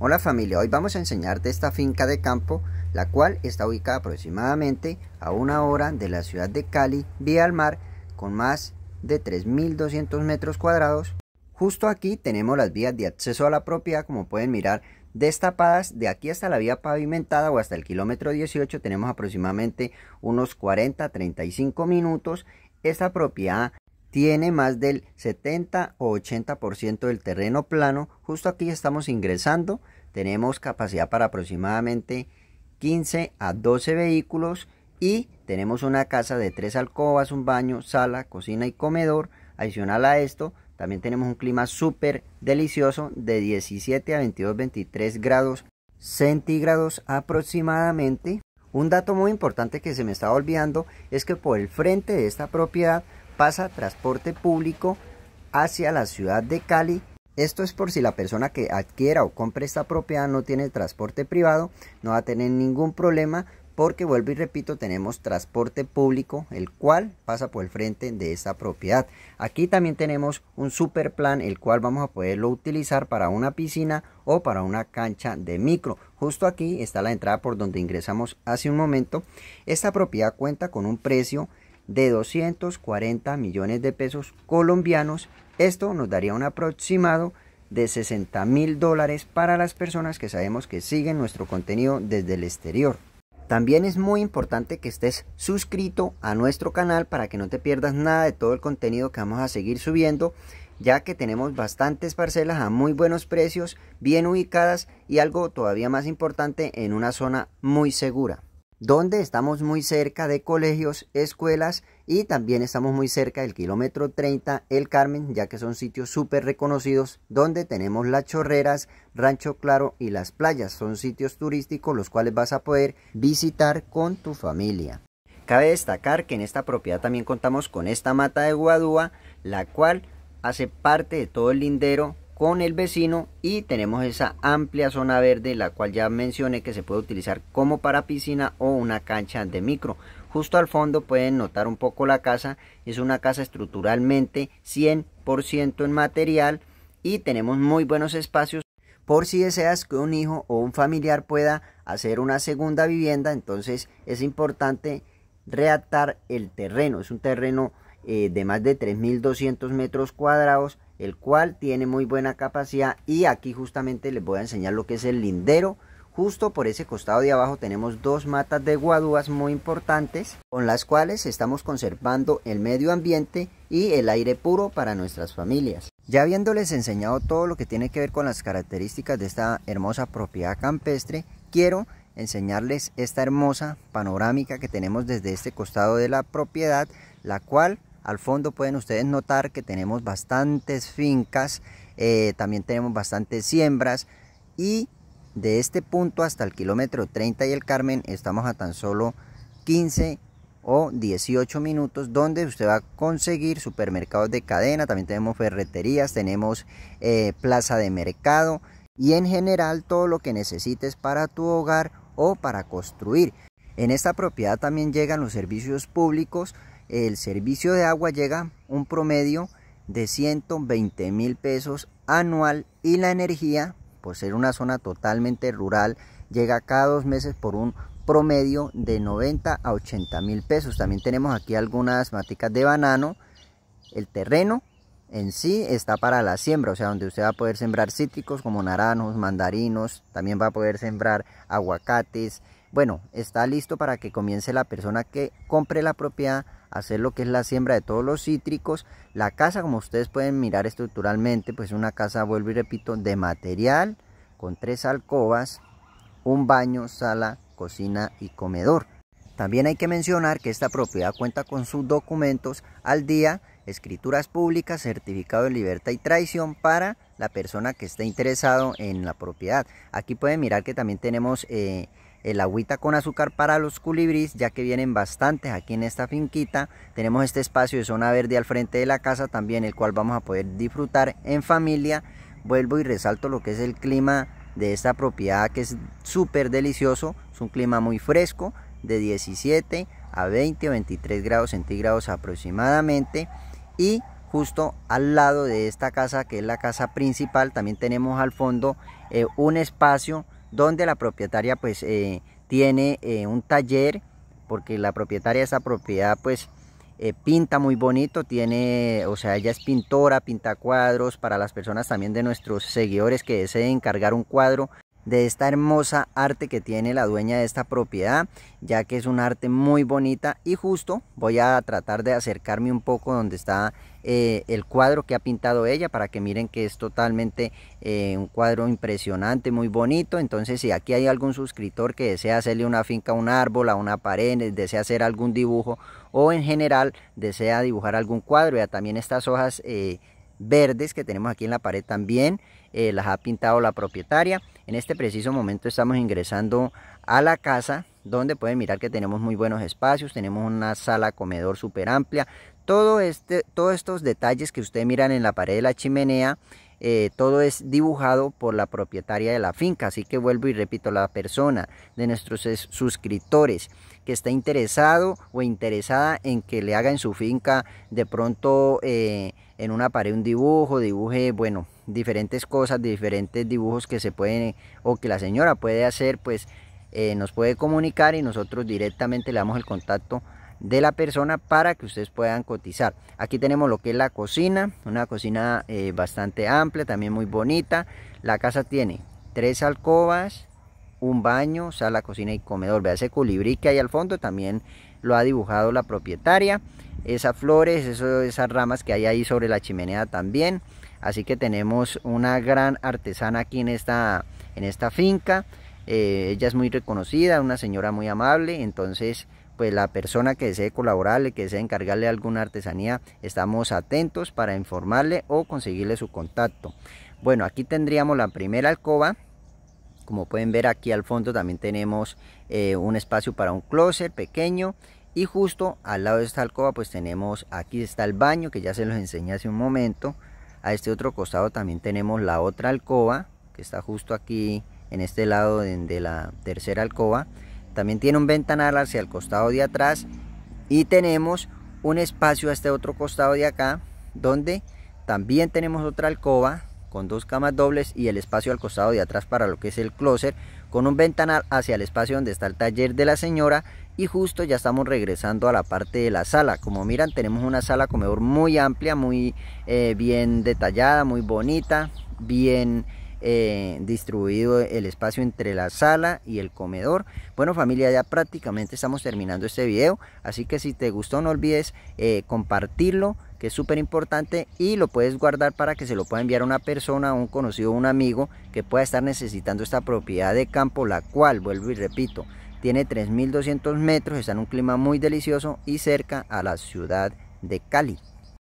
Hola familia, hoy vamos a enseñarte esta finca de campo, la cual está ubicada aproximadamente a una hora de la ciudad de Cali, vía al mar, con más de 3.200 metros cuadrados. Justo aquí tenemos las vías de acceso a la propiedad, como pueden mirar, destapadas de aquí hasta la vía pavimentada o hasta el kilómetro 18 tenemos aproximadamente unos 40-35 minutos. Esta propiedad tiene más del 70 o 80% del terreno plano. Justo aquí estamos ingresando. Tenemos capacidad para aproximadamente 15 a 12 vehículos y tenemos una casa de tres alcobas, un baño, sala, cocina y comedor. Adicional a esto, también tenemos un clima súper delicioso de 17 a 22, 23 grados centígrados aproximadamente. Un dato muy importante que se me estaba olvidando es que por el frente de esta propiedad pasa transporte público hacia la ciudad de Cali. Esto es por si la persona que adquiera o compre esta propiedad no tiene transporte privado, no va a tener ningún problema porque vuelvo y repito tenemos transporte público el cual pasa por el frente de esta propiedad aquí también tenemos un super plan el cual vamos a poderlo utilizar para una piscina o para una cancha de micro justo aquí está la entrada por donde ingresamos hace un momento esta propiedad cuenta con un precio de 240 millones de pesos colombianos. Esto nos daría un aproximado de 60 mil dólares para las personas que sabemos que siguen nuestro contenido desde el exterior. También es muy importante que estés suscrito a nuestro canal para que no te pierdas nada de todo el contenido que vamos a seguir subiendo, ya que tenemos bastantes parcelas a muy buenos precios, bien ubicadas y algo todavía más importante en una zona muy segura donde estamos muy cerca de colegios, escuelas y también estamos muy cerca del kilómetro 30 El Carmen, ya que son sitios súper reconocidos donde tenemos las chorreras, Rancho Claro y las playas. Son sitios turísticos los cuales vas a poder visitar con tu familia. Cabe destacar que en esta propiedad también contamos con esta mata de guadúa, la cual hace parte de todo el lindero con el vecino y tenemos esa amplia zona verde la cual ya mencioné que se puede utilizar como para piscina o una cancha de micro. Justo al fondo pueden notar un poco la casa, es una casa estructuralmente 100% en material y tenemos muy buenos espacios por si deseas que un hijo o un familiar pueda hacer una segunda vivienda, entonces es importante reatar el terreno. Es un terreno eh, de más de 3.200 metros cuadrados el cual tiene muy buena capacidad y aquí justamente les voy a enseñar lo que es el lindero justo por ese costado de abajo tenemos dos matas de guadúas muy importantes con las cuales estamos conservando el medio ambiente y el aire puro para nuestras familias. Ya habiéndoles enseñado todo lo que tiene que ver con las características de esta hermosa propiedad campestre, quiero enseñarles esta hermosa panorámica que tenemos desde este costado de la propiedad, la cual al fondo pueden ustedes notar que tenemos bastantes fincas, eh, también tenemos bastantes siembras y de este punto hasta el kilómetro 30 y el Carmen estamos a tan solo 15 o 18 minutos donde usted va a conseguir supermercados de cadena, también tenemos ferreterías, tenemos eh, plaza de mercado y en general todo lo que necesites para tu hogar o para construir. En esta propiedad también llegan los servicios públicos el servicio de agua llega un promedio de 120 mil pesos anual y la energía, por ser una zona totalmente rural, llega cada dos meses por un promedio de 90 a 80 mil pesos. También tenemos aquí algunas maticas de banano. El terreno en sí está para la siembra, o sea, donde usted va a poder sembrar cítricos como naranjos, mandarinos, también va a poder sembrar aguacates, bueno, está listo para que comience la persona que compre la propiedad a hacer lo que es la siembra de todos los cítricos. La casa, como ustedes pueden mirar estructuralmente, pues una casa, vuelvo y repito, de material, con tres alcobas, un baño, sala, cocina y comedor. También hay que mencionar que esta propiedad cuenta con sus documentos al día, escrituras públicas, certificado de libertad y traición para la persona que esté interesado en la propiedad. Aquí pueden mirar que también tenemos... Eh, el agüita con azúcar para los culibrís, ya que vienen bastantes aquí en esta finquita. Tenemos este espacio de zona verde al frente de la casa también, el cual vamos a poder disfrutar en familia. Vuelvo y resalto lo que es el clima de esta propiedad que es súper delicioso. Es un clima muy fresco, de 17 a 20 o 23 grados centígrados aproximadamente. Y justo al lado de esta casa, que es la casa principal, también tenemos al fondo eh, un espacio donde la propietaria pues eh, tiene eh, un taller, porque la propietaria de esa propiedad pues eh, pinta muy bonito, tiene, o sea, ella es pintora, pinta cuadros, para las personas también de nuestros seguidores que deseen cargar un cuadro, de esta hermosa arte que tiene la dueña de esta propiedad, ya que es un arte muy bonita y justo voy a tratar de acercarme un poco donde está eh, el cuadro que ha pintado ella para que miren que es totalmente eh, un cuadro impresionante, muy bonito. Entonces si aquí hay algún suscriptor que desea hacerle una finca a un árbol, a una pared, desea hacer algún dibujo o en general desea dibujar algún cuadro, ya también estas hojas... Eh, verdes que tenemos aquí en la pared también eh, las ha pintado la propietaria. En este preciso momento estamos ingresando a la casa donde pueden mirar que tenemos muy buenos espacios, tenemos una sala comedor súper amplia. Todo este, todos estos detalles que ustedes miran en la pared de la chimenea eh, todo es dibujado por la propietaria de la finca. Así que vuelvo y repito, la persona de nuestros suscriptores que está interesado o interesada en que le haga en su finca de pronto eh, en una pared un dibujo, dibuje, bueno, diferentes cosas, diferentes dibujos que se pueden o que la señora puede hacer, pues eh, nos puede comunicar y nosotros directamente le damos el contacto de la persona para que ustedes puedan cotizar. Aquí tenemos lo que es la cocina, una cocina eh, bastante amplia, también muy bonita. La casa tiene tres alcobas, un baño, sala, cocina y comedor. Vea ese colibrí que hay al fondo, también lo ha dibujado la propietaria. Esas flores, eso, esas ramas que hay ahí sobre la chimenea también. Así que tenemos una gran artesana aquí en esta, en esta finca. Eh, ella es muy reconocida, una señora muy amable, entonces pues la persona que desee colaborarle, que desee encargarle alguna artesanía, estamos atentos para informarle o conseguirle su contacto. Bueno, aquí tendríamos la primera alcoba. Como pueden ver aquí al fondo también tenemos eh, un espacio para un closet pequeño. Y justo al lado de esta alcoba pues tenemos, aquí está el baño que ya se los enseñé hace un momento. A este otro costado también tenemos la otra alcoba que está justo aquí en este lado de la tercera alcoba. También tiene un ventanal hacia el costado de atrás y tenemos un espacio a este otro costado de acá donde también tenemos otra alcoba con dos camas dobles y el espacio al costado de atrás para lo que es el closet con un ventanal hacia el espacio donde está el taller de la señora y justo ya estamos regresando a la parte de la sala como miran tenemos una sala comedor muy amplia muy eh, bien detallada muy bonita bien eh, distribuido el espacio entre la sala y el comedor. Bueno familia, ya prácticamente estamos terminando este video, así que si te gustó no olvides eh, compartirlo, que es súper importante y lo puedes guardar para que se lo pueda enviar a una persona, un conocido, un amigo que pueda estar necesitando esta propiedad de campo, la cual, vuelvo y repito, tiene 3.200 metros, está en un clima muy delicioso y cerca a la ciudad de Cali.